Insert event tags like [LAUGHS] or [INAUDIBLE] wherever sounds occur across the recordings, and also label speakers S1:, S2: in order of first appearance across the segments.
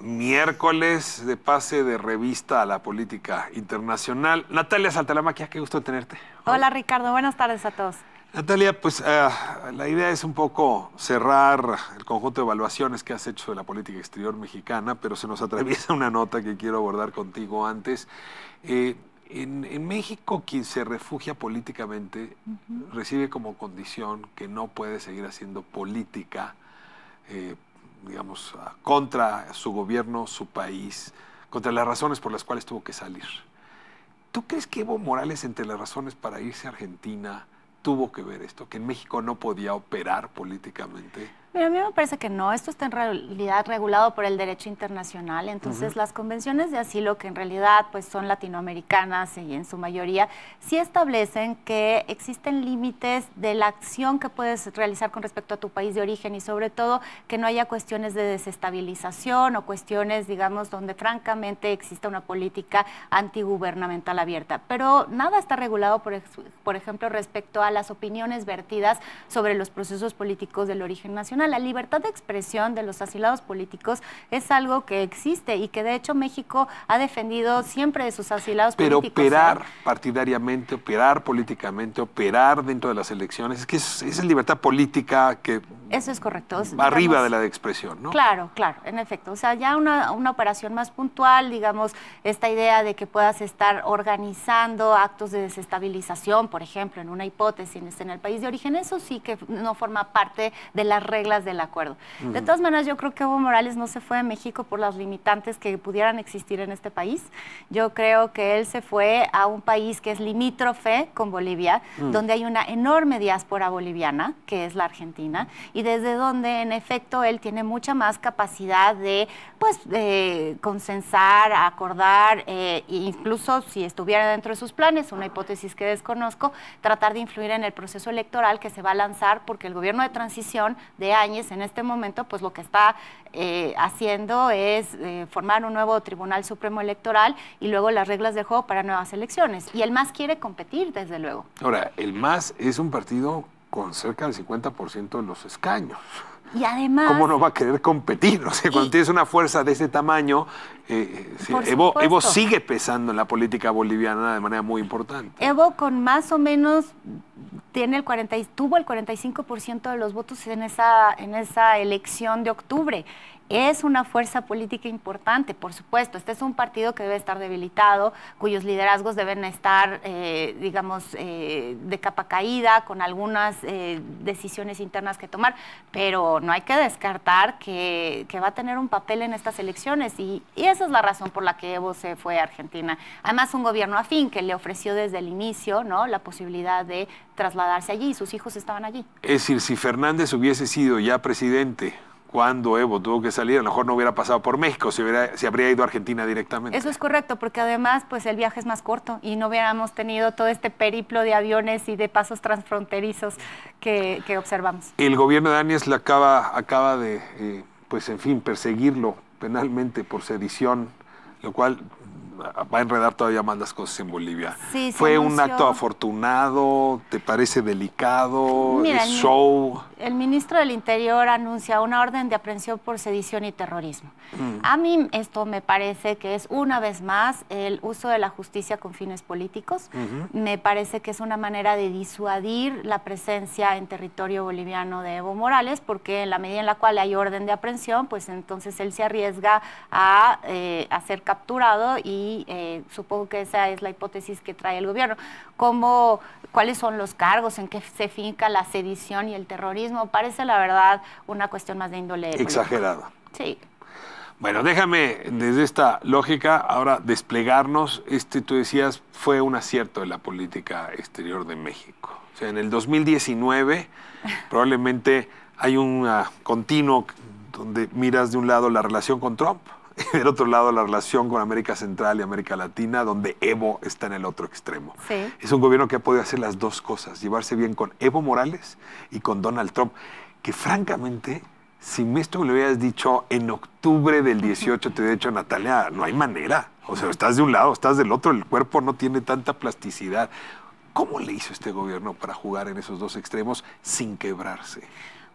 S1: miércoles de pase de revista a la política internacional. Natalia Saltalamaquia, qué gusto tenerte.
S2: Hola Ricardo, buenas tardes a todos.
S1: Natalia, pues eh, la idea es un poco cerrar el conjunto de evaluaciones que has hecho de la política exterior mexicana, pero se nos atraviesa una nota que quiero abordar contigo antes. Eh, en, México quien se refugia políticamente recibe como condición que no puede seguir haciendo política eh, digamos, contra su gobierno, su país, contra las razones por las cuales tuvo que salir. ¿Tú crees que Evo Morales, entre las razones para irse a Argentina, tuvo que ver esto? ¿Que en México no podía operar políticamente?
S2: Pero a mí me parece que no. Esto está en realidad regulado por el derecho internacional. Entonces, las convenciones de asilo, que en realidad pues, son latinoamericanas y en su mayoría, sí establecen que existen límites de la acción que puedes realizar con respecto a tu país de origen y, sobre todo, que no haya cuestiones de desestabilización o cuestiones, digamos, donde francamente exista una política antigubernamental abierta. Pero nada está regulado, por, por ejemplo, respecto a las opiniones vertidas sobre los procesos políticos del origen nacional la libertad de expresión de los asilados políticos es algo que existe y que de hecho México ha defendido siempre de sus asilados políticos. Pero ¿eh? operar
S1: partidariamente, operar políticamente, operar dentro de las elecciones, es que es, es libertad política que...
S2: Eso es correcto. arriba de
S1: la de expresión, ¿no?
S2: Claro, claro, en efecto. O sea, ya una, una operación más puntual, digamos, esta idea de que puedas estar organizando actos de desestabilización, por ejemplo, en una hipótesis en el país de origen, eso sí que no forma parte de las reglas del acuerdo. De todas maneras, yo creo que Evo Morales no se fue a México por las limitantes que pudieran existir en este país. Yo creo que él se fue a un país que es limítrofe con Bolivia, mm. donde hay una enorme diáspora boliviana, que es la Argentina, y desde donde en efecto él tiene mucha más capacidad de, pues, consensar, acordar, eh, e incluso si estuviera dentro de sus planes, una hipótesis que desconozco, tratar de influir en el proceso electoral que se va a lanzar porque el gobierno de transición de en este momento, pues lo que está eh, haciendo es eh, formar un nuevo Tribunal Supremo Electoral y luego las reglas de juego para nuevas elecciones. Y el MAS quiere competir, desde luego.
S1: Ahora, el MAS es un partido con cerca del 50% de los escaños
S2: además... ¿Cómo
S1: no va a querer competir? O sea, cuando tienes una fuerza de ese tamaño, eh, eh, Evo, sigue pesando en la política boliviana de manera muy importante.
S2: Evo con más o menos tiene el 40, tuvo el 45% de los votos en esa, en esa elección de octubre es una fuerza política importante, por supuesto. Este es un partido que debe estar debilitado, cuyos liderazgos deben estar, eh, digamos, eh, de capa caída, con algunas eh, decisiones internas que tomar, pero no hay que descartar que, va a tener un papel en estas elecciones y, esa es la razón por la que Evo se fue a Argentina. Además, un gobierno afín que le ofreció desde el inicio ¿no? la posibilidad de trasladarse allí y sus hijos estaban allí.
S1: Es decir, si Fernández hubiese sido ya presidente cuando Evo tuvo que salir, a lo mejor no hubiera pasado por México, si hubiera, habría ido a Argentina directamente. Eso
S2: es correcto, porque además pues el viaje es más corto y no hubiéramos tenido todo este periplo de aviones y de pasos transfronterizos que, observamos.
S1: El gobierno de Áñez acaba, acaba de, eh, pues en fin, perseguirlo penalmente por sedición, lo cual mm, va a enredar todavía más las cosas en Bolivia. Sí, ¿Fue un acto afortunado? ¿Te parece delicado? Mira, ¿Es show?
S2: el ministro del Interior anuncia una orden de aprehensión por sedición y terrorismo. Mm. A mí esto me parece que es una vez más el uso de la justicia con fines políticos. Me parece que es una manera de disuadir la presencia en territorio boliviano de Evo Morales, porque en la medida en la cual hay orden de aprehensión, pues entonces él se arriesga a, eh, ser capturado y eh, supongo que esa es la hipótesis que trae el gobierno. ¿Cuáles son los cargos? ¿En qué se finca la sedición y el terrorismo? parece la verdad una cuestión más de índole. Exagerada. Sí.
S1: Bueno, déjame desde esta lógica ahora desplegarnos. Este, tú decías, fue un acierto de la política exterior de México. O sea, en el 2019 [LAUGHS] probablemente hay un continuo donde miras de un lado la relación con Trump, [LAUGHS] del otro lado la relación con América Central y América Latina, donde Evo está en el otro extremo. Es un gobierno que ha podido hacer las dos cosas, llevarse bien con Evo Morales y con Donald Trump, que francamente, si me esto me lo hubieras dicho en octubre del 18, te hubiera dicho, Natalia, no hay manera. O sea, estás de un lado, estás del otro, el cuerpo no tiene tanta plasticidad. ¿Cómo le hizo este gobierno para jugar en esos dos extremos sin quebrarse?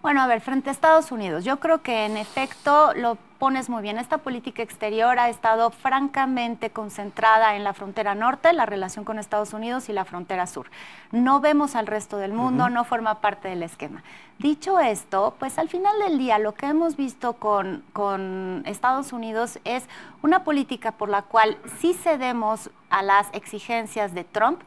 S2: Bueno, a ver, frente a Estados Unidos, yo creo que en efecto lo Pones muy bien. Esta política exterior ha estado francamente concentrada en la frontera norte, la relación con Estados Unidos y la frontera sur. No vemos al resto del mundo, no forma parte del esquema. Dicho esto, pues al final del día lo que hemos visto con, con Estados Unidos es una política por la cual sí cedemos a las exigencias de Trump,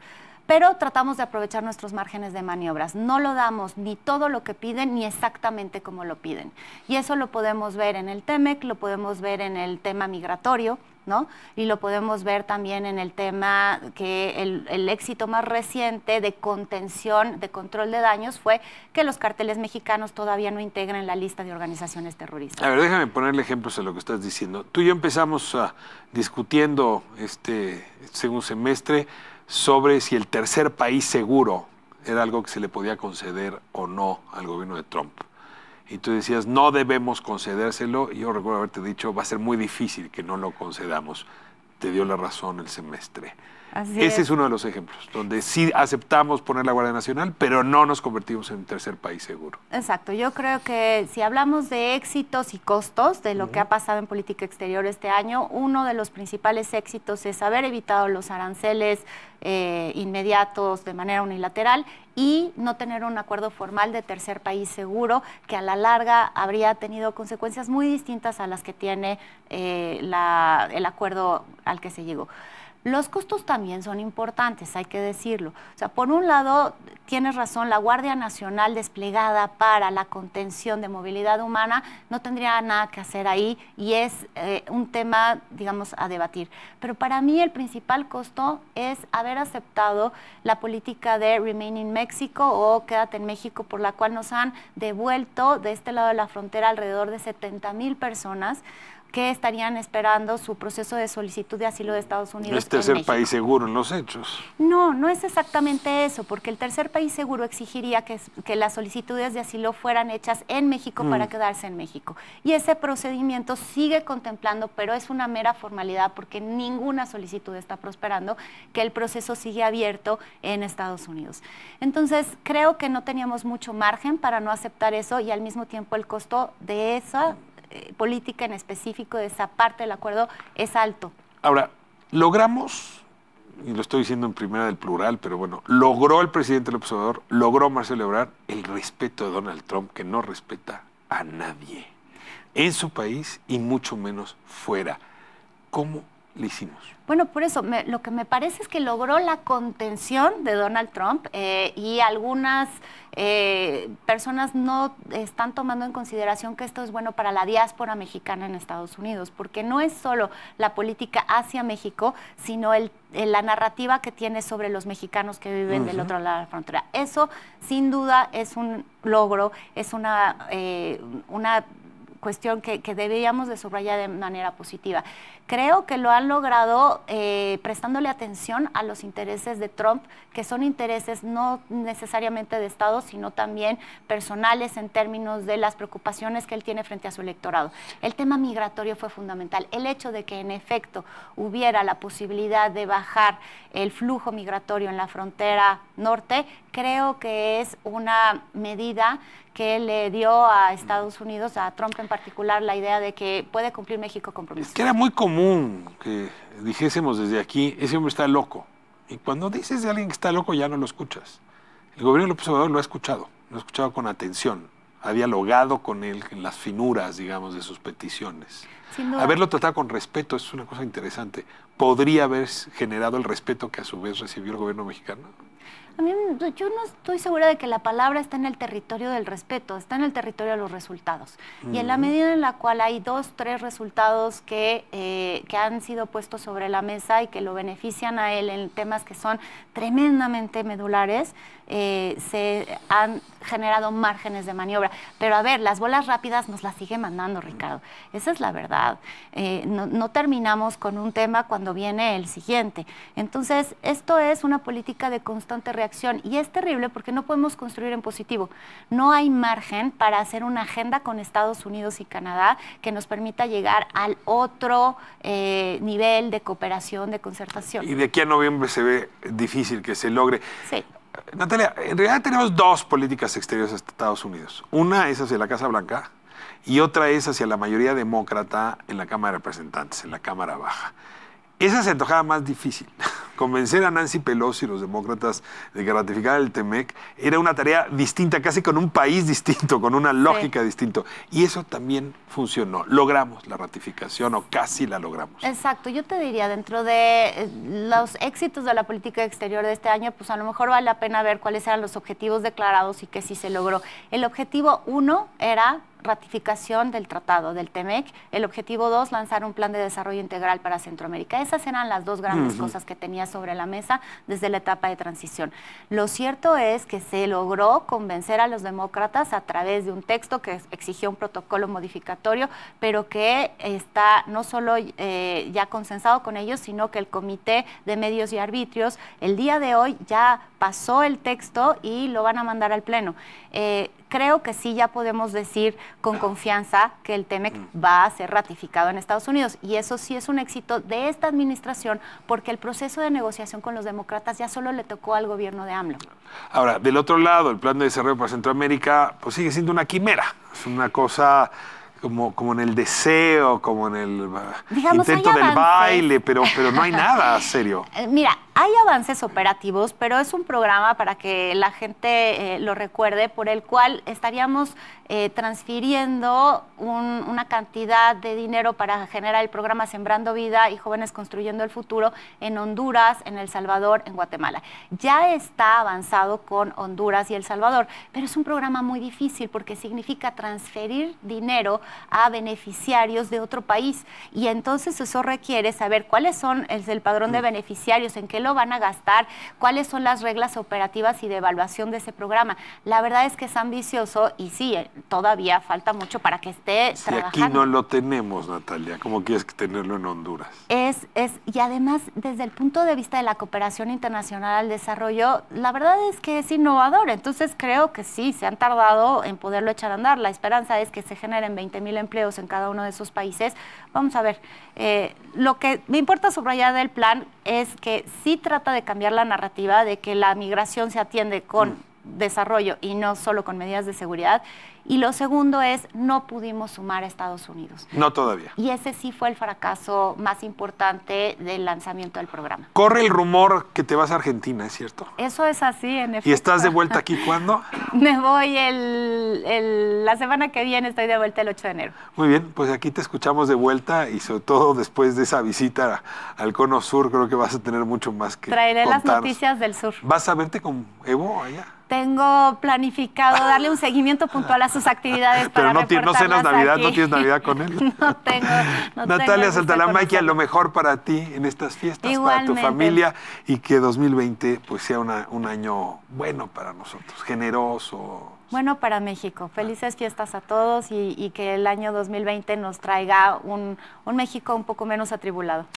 S2: pero tratamos de aprovechar nuestros márgenes de maniobras. No lo damos ni todo lo que piden ni exactamente como lo piden. Y eso lo podemos ver en el TEMEC, lo podemos ver en el tema migratorio, ¿no? Y lo podemos ver también en el tema que el, éxito más reciente de contención, de control de daños, fue que los carteles mexicanos todavía no integran la lista de organizaciones terroristas.
S1: A ver, déjame ponerle ejemplos a lo que estás diciendo. Tú y yo empezamos ah, discutiendo este, este segundo semestre sobre si el tercer país seguro era algo que se le podía conceder o no al gobierno de Trump. Y tú decías, no debemos concedérselo. Y yo recuerdo haberte dicho, va a ser muy difícil que no lo concedamos. Te dio la razón el semestre. Ese es. uno de los ejemplos, donde sí aceptamos poner la Guardia Nacional, pero no nos convertimos en un tercer país seguro.
S2: Exacto, yo creo que si hablamos de éxitos y costos de lo que ha pasado en política exterior este año, uno de los principales éxitos es haber evitado los aranceles eh, inmediatos de manera unilateral y no tener un acuerdo formal de tercer país seguro que a la larga habría tenido consecuencias muy distintas a las que tiene eh, el acuerdo al que se llegó. Los costos también son importantes, hay que decirlo. O sea, por un lado, tienes razón, la Guardia Nacional desplegada para la contención de movilidad humana no tendría nada que hacer ahí y es eh, un tema, digamos, a debatir. Pero para mí el principal costo es haber aceptado la política de Remain in Mexico o Quédate en México, por la cual nos han devuelto de este lado de la frontera alrededor de 70 mil personas que estarían esperando su proceso de solicitud de asilo de Estados Unidos. Este ¿Es tercer país
S1: seguro en los hechos?
S2: No, no es exactamente eso, porque el tercer país seguro exigiría que, las solicitudes de asilo fueran hechas en México para mm. quedarse en México. Y ese procedimiento sigue contemplando, pero es una mera formalidad porque ninguna solicitud está prosperando, que el proceso sigue abierto en Estados Unidos. Entonces, creo que no teníamos mucho margen para no aceptar eso y al mismo tiempo el costo de esa eh, política en específico de esa parte del acuerdo es alto.
S1: Ahora, logramos, y lo estoy diciendo en primera del plural, pero bueno, logró el presidente López Obrador, logró Marcelo celebrar el respeto de Donald Trump, que no respeta a nadie en su país y mucho menos fuera. ¿Cómo le hicimos?
S2: Bueno, por eso lo que me parece es que logró la contención de Donald Trump eh, y algunas eh, personas no están tomando en consideración que esto es bueno para la diáspora mexicana en Estados Unidos, porque no es solo la política hacia México, sino el, la narrativa que tiene sobre los mexicanos que viven del otro lado de la frontera. Eso, sin duda, es un logro, es una, eh, una cuestión que, que debíamos de subrayar de manera positiva. Creo que lo han logrado eh, prestándole atención a los intereses de Trump, que son intereses no necesariamente de Estado, sino también personales en términos de las preocupaciones que él tiene frente a su electorado. El tema migratorio fue fundamental. El hecho de que en efecto hubiera la posibilidad de bajar el flujo migratorio en la frontera norte, creo que es una medida que le dio a Estados Unidos, a Trump en particular, la idea de que puede cumplir México
S1: compromisos. Es que era muy común que dijésemos desde aquí, ese hombre está loco. Y cuando dices de alguien que está loco, ya no lo escuchas. El gobierno de López Obrador lo ha escuchado, lo ha escuchado con atención, ha dialogado con él en las finuras, digamos, de sus peticiones. Haberlo tratado con respeto es una cosa interesante. ¿Podría haber generado el respeto que a su vez recibió el gobierno mexicano?
S2: A yo no estoy segura de que la palabra está en el territorio del respeto, está en el territorio de los resultados. Y en la medida en la cual hay dos, tres resultados que, eh, que han sido puestos sobre la mesa y que lo benefician a él en temas que son tremendamente medulares, eh, se han generado márgenes de maniobra. Pero a ver, las bolas rápidas nos las sigue mandando, Ricardo. Esa es la verdad. Eh, no, terminamos con un tema cuando viene el siguiente. Entonces, esto es una política de constante acción y es terrible porque no podemos construir en positivo. No hay margen para hacer una agenda con Estados Unidos y Canadá que nos permita llegar al otro eh, nivel de cooperación, de concertación. Y
S1: de aquí a noviembre se ve difícil que se logre. Sí. Natalia, en realidad tenemos dos políticas exteriores a Estados Unidos. Una es hacia la Casa Blanca y otra es hacia la mayoría demócrata en la Cámara de Representantes, en la Cámara Baja. Esa se antojaba más difícil. [LAUGHS] Convencer a Nancy Pelosi y los demócratas de que ratificar el TEMEC era una tarea distinta, casi con un país [LAUGHS] distinto, con una lógica distinta. Y eso también funcionó. Logramos la ratificación o casi la logramos.
S2: Exacto. Yo te diría, dentro de eh, los éxitos de la política exterior de este año, pues a lo mejor vale la pena ver cuáles eran los objetivos declarados y que sí se logró. El objetivo uno era ratificación del tratado del TEMEC, el objetivo 2, lanzar un plan de desarrollo integral para Centroamérica. Esas eran las dos grandes cosas que tenía sobre la mesa desde la etapa de transición. Lo cierto es que se logró convencer a los demócratas a través de un texto que exigió un protocolo modificatorio, pero que está no solo eh, ya consensado con ellos, sino que el Comité de Medios y Arbitrios el día de hoy ya pasó el texto y lo van a mandar al Pleno. Eh, creo que sí ya podemos decir con confianza que el TEMEC mm. va a ser ratificado en Estados Unidos. Y eso sí es un éxito de esta administración porque el proceso de negociación con los demócratas ya solo le tocó al gobierno de AMLO.
S1: Ahora, del otro lado, el plan de desarrollo para Centroamérica pues, sigue siendo una quimera. Es una cosa como, como en el deseo, como en el ah, intento del baile, pero, pero no hay nada [LAUGHS] serio.
S2: Mira, hay avances operativos, pero es un programa para que la gente eh, lo recuerde, por el cual estaríamos eh, transfiriendo una cantidad de dinero para generar el programa Sembrando Vida y Jóvenes Construyendo el Futuro en Honduras, en El Salvador, en Guatemala. Ya está avanzado con Honduras y El Salvador, pero es un programa muy difícil porque significa transferir dinero a beneficiarios de otro país y entonces eso requiere saber cuáles son el padrón de beneficiarios, en qué lo van a gastar, cuáles son las reglas operativas y de evaluación de ese programa. La verdad es que es ambicioso y sí, eh, todavía falta mucho para que esté si Aquí no
S1: lo tenemos, Natalia, ¿cómo quieres tenerlo en Honduras?
S2: Es, es, y además, desde el punto de vista de la cooperación internacional al desarrollo, la verdad es que es innovador. Entonces creo que sí, se han tardado en poderlo echar a andar. La esperanza es que se generen 20 mil empleos en cada uno de esos países. Vamos a ver, eh, lo que me importa subrayar del plan es que sí trata de cambiar la narrativa de que la migración se atiende con mm. desarrollo y no solo con medidas de seguridad, y lo segundo es, no pudimos sumar a Estados Unidos. No todavía. Y ese sí fue el fracaso más importante del lanzamiento del programa.
S1: Corre el rumor que te vas a Argentina, ¿es cierto?
S2: Eso es así, en efecto. ¿Y estás de vuelta [LAUGHS] aquí cuándo? Me voy la semana que viene, estoy de vuelta el 8 de enero.
S1: Muy bien, pues aquí te escuchamos de vuelta y sobre todo después de esa visita al Cono Sur, creo que vas a tener mucho más que Traeré las noticias del sur. ¿Vas a verte con Evo allá?
S2: Tengo planificado darle un seguimiento puntual a sus actividades Pero no, no Navidad, no tienes Navidad
S1: con él. [LAUGHS] no tengo. Natalia Santalamaquia lo mejor para ti en estas fiestas, para tu familia y que 2020 pues sea un año bueno para nosotros, generoso.
S2: Bueno para México. Felices fiestas a todos y, y que el año 2020 nos traiga un, un México un poco menos atribulado.